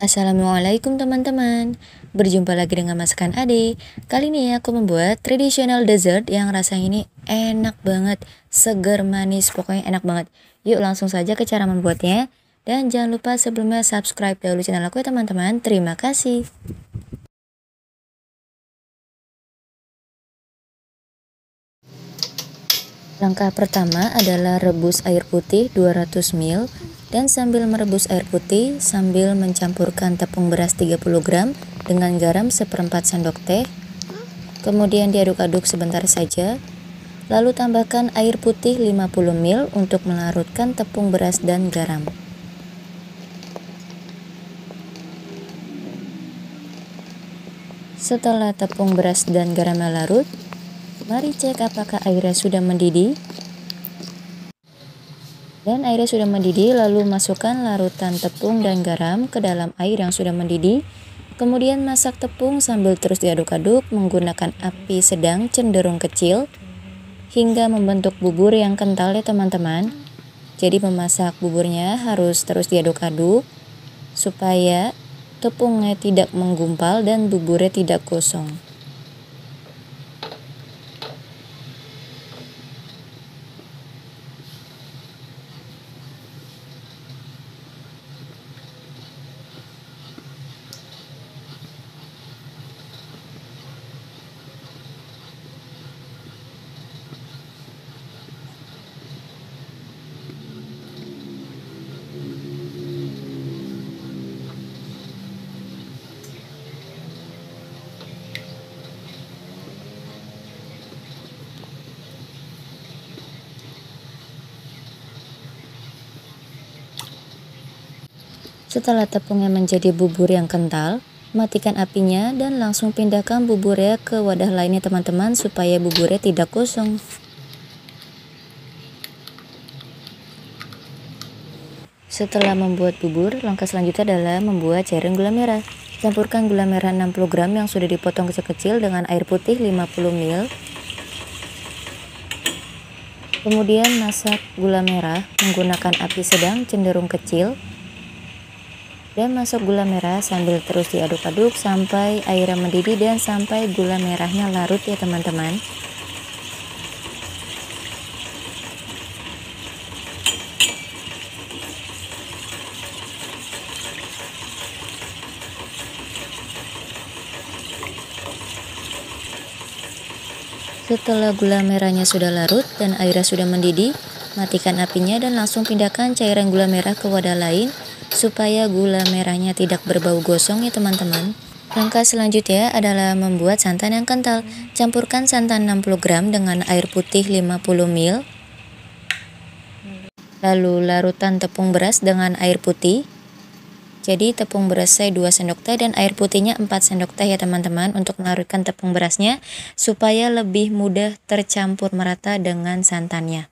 Assalamualaikum teman-teman Berjumpa lagi dengan masakan Ade Kali ini aku membuat traditional dessert yang rasanya ini enak banget Seger manis, pokoknya enak banget Yuk langsung saja ke cara membuatnya Dan jangan lupa sebelumnya subscribe dahulu channel aku ya teman-teman Terima kasih Langkah pertama adalah rebus air putih 200 ml dan sambil merebus air putih sambil mencampurkan tepung beras 30 gram dengan garam seperempat sendok teh kemudian diaduk-aduk sebentar saja lalu tambahkan air putih 50 ml untuk melarutkan tepung beras dan garam setelah tepung beras dan garam larut mari cek apakah airnya sudah mendidih dan airnya sudah mendidih, lalu masukkan larutan tepung dan garam ke dalam air yang sudah mendidih. Kemudian masak tepung sambil terus diaduk-aduk menggunakan api sedang cenderung kecil hingga membentuk bubur yang kental ya teman-teman. Jadi memasak buburnya harus terus diaduk-aduk supaya tepungnya tidak menggumpal dan buburnya tidak gosong. Setelah tepungnya menjadi bubur yang kental, matikan apinya dan langsung pindahkan buburnya ke wadah lainnya teman-teman supaya buburnya tidak kosong. Setelah membuat bubur, langkah selanjutnya adalah membuat cairan gula merah. Campurkan gula merah 60 gram yang sudah dipotong kecil-kecil dengan air putih 50 ml. Kemudian masak gula merah menggunakan api sedang cenderung kecil dan masuk gula merah sambil terus diaduk-aduk sampai airnya mendidih dan sampai gula merahnya larut ya teman-teman Setelah gula merahnya sudah larut dan airnya sudah mendidih, matikan apinya dan langsung pindahkan cairan gula merah ke wadah lain supaya gula merahnya tidak berbau gosong ya teman-teman. Langkah selanjutnya adalah membuat santan yang kental. Campurkan santan 60 gram dengan air putih 50 ml. Lalu larutan tepung beras dengan air putih. Jadi tepung beras saya 2 sendok teh dan air putihnya 4 sendok teh ya teman-teman untuk melarutkan tepung berasnya supaya lebih mudah tercampur merata dengan santannya.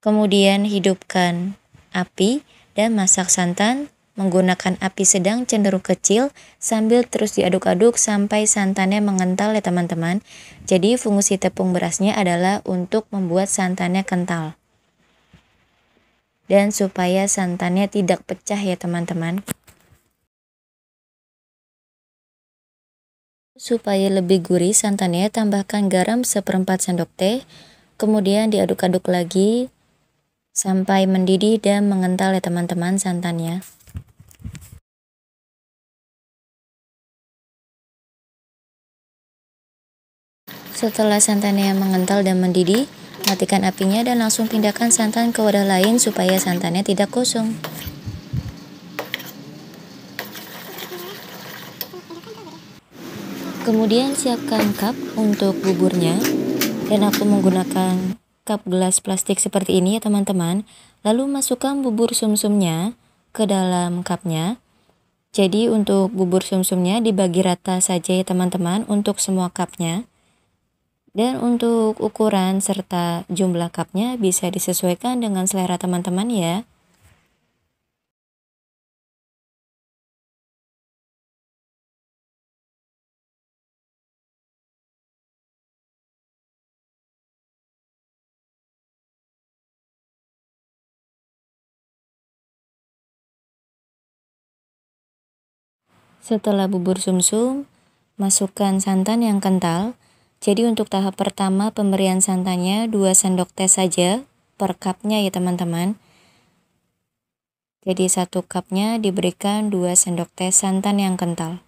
Kemudian hidupkan api dan masak santan menggunakan api sedang cenderung kecil sambil terus diaduk-aduk sampai santannya mengental ya teman-teman. Jadi fungsi tepung berasnya adalah untuk membuat santannya kental. Dan supaya santannya tidak pecah ya teman-teman. Supaya lebih gurih santannya tambahkan garam seperempat sendok teh. Kemudian diaduk-aduk lagi sampai mendidih dan mengental ya teman-teman santannya. Setelah santannya mengental dan mendidih, matikan apinya dan langsung pindahkan santan ke wadah lain supaya santannya tidak kosong. Kemudian siapkan cup untuk buburnya dan aku menggunakan cup gelas plastik seperti ini ya teman-teman. Lalu masukkan bubur sumsumnya ke dalam cupnya. Jadi untuk bubur sumsumnya dibagi rata saja ya teman-teman untuk semua cupnya. Dan untuk ukuran serta jumlah cupnya bisa disesuaikan dengan selera teman-teman ya. Setelah bubur sumsum, masukkan santan yang kental. Jadi untuk tahap pertama pemberian santannya 2 sendok teh saja per cupnya ya teman-teman. Jadi satu cupnya diberikan 2 sendok teh santan yang kental.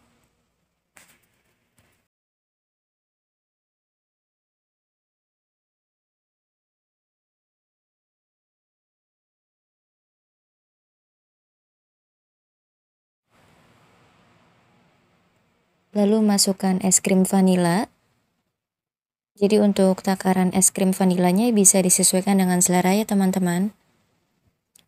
lalu masukkan es krim vanila. Jadi untuk takaran es krim vanilanya bisa disesuaikan dengan selera ya teman-teman.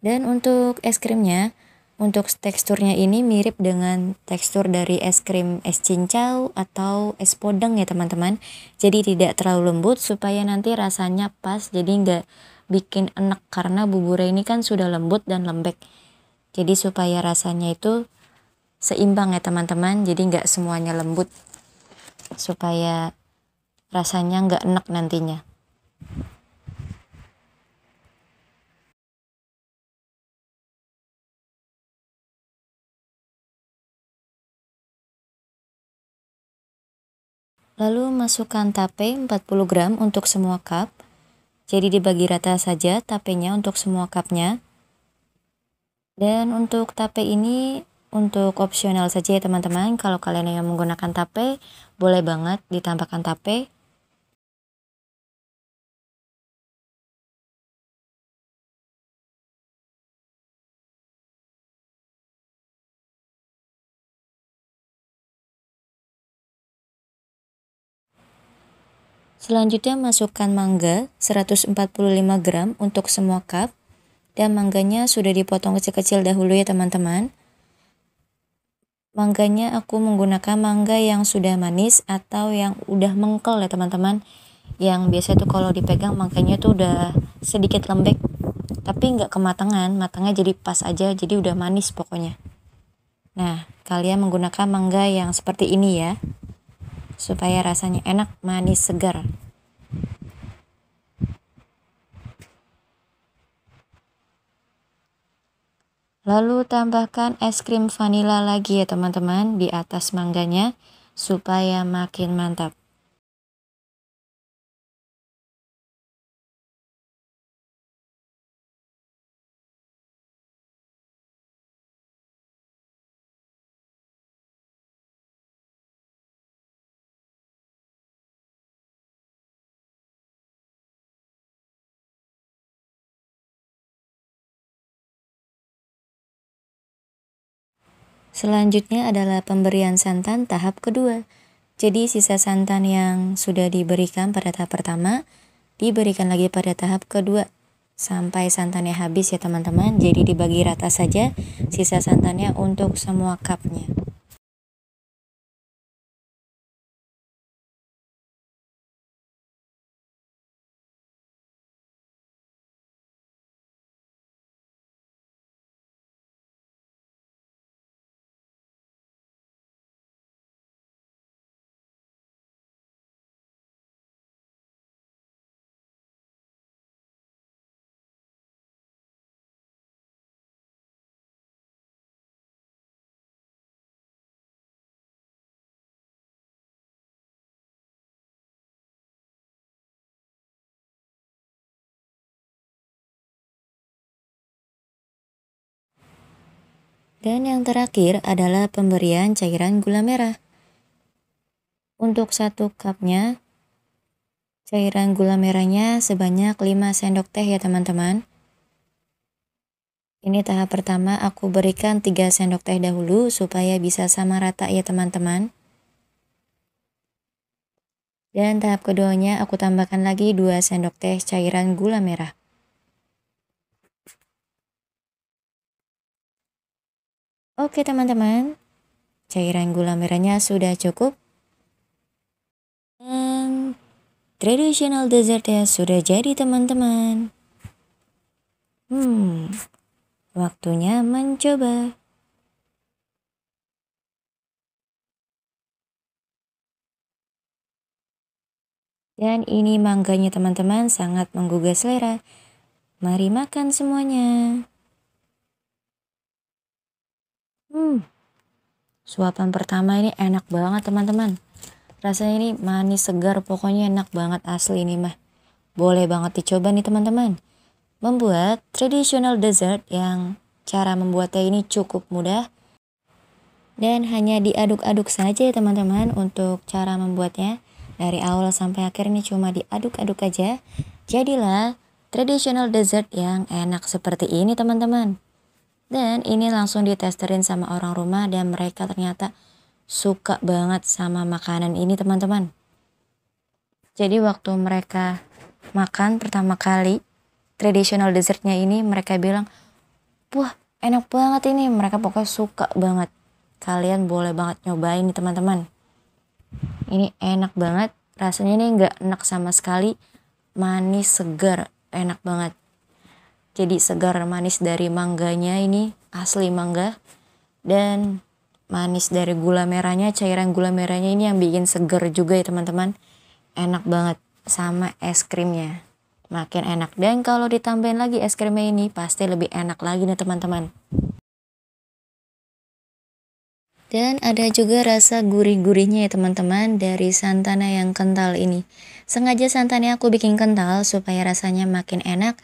Dan untuk es krimnya, untuk teksturnya ini mirip dengan tekstur dari es krim es cincau atau es podeng ya teman-teman. Jadi tidak terlalu lembut supaya nanti rasanya pas jadi nggak bikin enak karena buburnya ini kan sudah lembut dan lembek. Jadi supaya rasanya itu seimbang ya teman-teman jadi nggak semuanya lembut supaya rasanya nggak enak nantinya Lalu masukkan tape 40 gram untuk semua cup. Jadi dibagi rata saja tapenya untuk semua cupnya. Dan untuk tape ini untuk opsional saja ya teman-teman kalau kalian yang menggunakan tape boleh banget ditambahkan tape Selanjutnya masukkan mangga 145 gram untuk semua cup dan mangganya sudah dipotong kecil-kecil dahulu ya teman-teman mangganya aku menggunakan mangga yang sudah manis atau yang udah mengkel ya teman-teman yang biasa tuh kalau dipegang mangganya tuh udah sedikit lembek tapi nggak kematangan matangnya jadi pas aja jadi udah manis pokoknya nah kalian menggunakan mangga yang seperti ini ya supaya rasanya enak manis segar Lalu tambahkan es krim vanila lagi ya teman-teman di atas mangganya supaya makin mantap. Selanjutnya adalah pemberian santan tahap kedua. Jadi sisa santan yang sudah diberikan pada tahap pertama diberikan lagi pada tahap kedua sampai santannya habis ya teman-teman. Jadi dibagi rata saja sisa santannya untuk semua cupnya. Dan yang terakhir adalah pemberian cairan gula merah. Untuk satu cupnya, cairan gula merahnya sebanyak 5 sendok teh ya teman-teman. Ini tahap pertama aku berikan 3 sendok teh dahulu supaya bisa sama rata ya teman-teman. Dan tahap keduanya aku tambahkan lagi 2 sendok teh cairan gula merah. Oke teman-teman, cairan gula merahnya sudah cukup. Dan traditional dessertnya sudah jadi teman-teman. Hmm, waktunya mencoba. Dan ini mangganya teman-teman sangat menggugah selera. Mari makan semuanya. Hmm. Suapan pertama ini enak banget teman-teman. Rasanya ini manis segar, pokoknya enak banget asli ini mah. Boleh banget dicoba nih teman-teman. Membuat traditional dessert yang cara membuatnya ini cukup mudah. Dan hanya diaduk-aduk saja ya teman-teman untuk cara membuatnya. Dari awal sampai akhir ini cuma diaduk-aduk aja. Jadilah traditional dessert yang enak seperti ini teman-teman. Dan ini langsung ditesterin sama orang rumah dan mereka ternyata suka banget sama makanan ini teman-teman. Jadi waktu mereka makan pertama kali tradisional dessertnya ini mereka bilang, wah enak banget ini. Mereka pokoknya suka banget. Kalian boleh banget nyobain nih teman-teman. Ini enak banget. Rasanya ini nggak enak sama sekali. Manis, segar, enak banget jadi segar manis dari mangganya ini asli mangga dan manis dari gula merahnya cairan gula merahnya ini yang bikin segar juga ya teman-teman enak banget sama es krimnya makin enak dan kalau ditambahin lagi es krimnya ini pasti lebih enak lagi nih teman-teman dan ada juga rasa gurih-gurihnya ya teman-teman dari santana yang kental ini sengaja santannya aku bikin kental supaya rasanya makin enak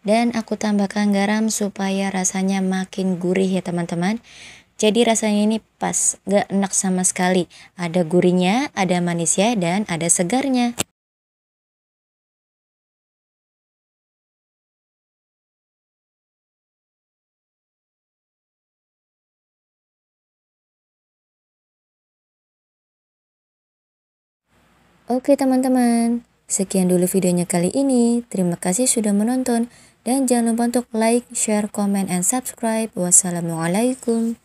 dan aku tambahkan garam supaya rasanya makin gurih ya teman-teman jadi rasanya ini pas gak enak sama sekali ada gurihnya ada manisnya dan ada segarnya Oke teman-teman, sekian dulu videonya kali ini. Terima kasih sudah menonton. Dan jangan lupa untuk like, share, comment, and subscribe. Wassalamualaikum.